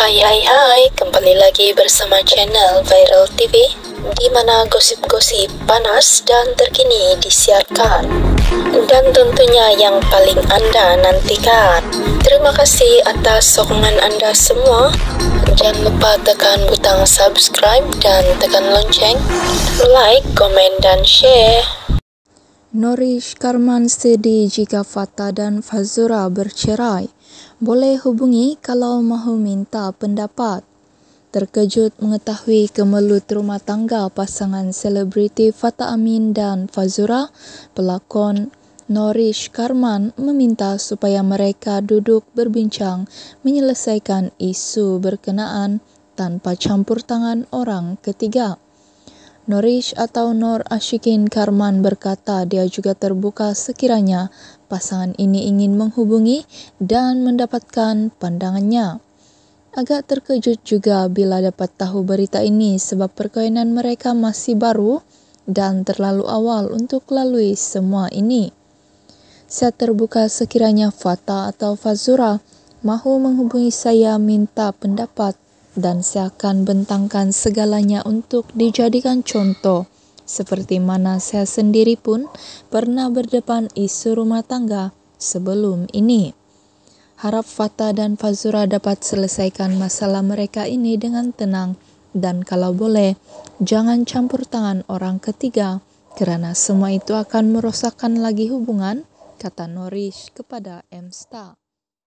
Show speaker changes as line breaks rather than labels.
Hai hai hai, kembali lagi bersama channel Viral TV di mana gosip-gosip panas dan terkini disiarkan dan tentunya yang paling Anda nantikan. Terima kasih atas sokongan Anda semua. Jangan lupa tekan butang subscribe dan tekan lonceng, like, komen, dan share.
Norish Karman sedih jika Fata dan Fazura bercerai. boleh hubungi kalau mahu minta pendapat. Terkejut mengetahui kemelut rumah tangga pasangan selebriti Fata Amin dan Fazura, pelakon Norish Karman meminta supaya mereka duduk berbincang menyelesaikan isu berkenaan tanpa campur tangan orang ketiga. Norish atau Nor Ashikin Karman berkata dia juga terbuka sekiranya pasangan ini ingin menghubungi dan mendapatkan pandangannya. Agak terkejut juga bila dapat tahu berita ini sebab perkawinan mereka masih baru dan terlalu awal untuk lalui semua ini. Saya terbuka sekiranya Fata atau Fazura mahu menghubungi saya minta pendapat dan seakan bentangkan segalanya untuk dijadikan contoh. Seperti mana saya sendiri pun pernah berdepan isu rumah tangga sebelum ini. Harap Fata dan Fazura dapat selesaikan masalah mereka ini dengan tenang dan kalau boleh jangan campur tangan orang ketiga karena semua itu akan merosakkan lagi hubungan, kata Norish kepada M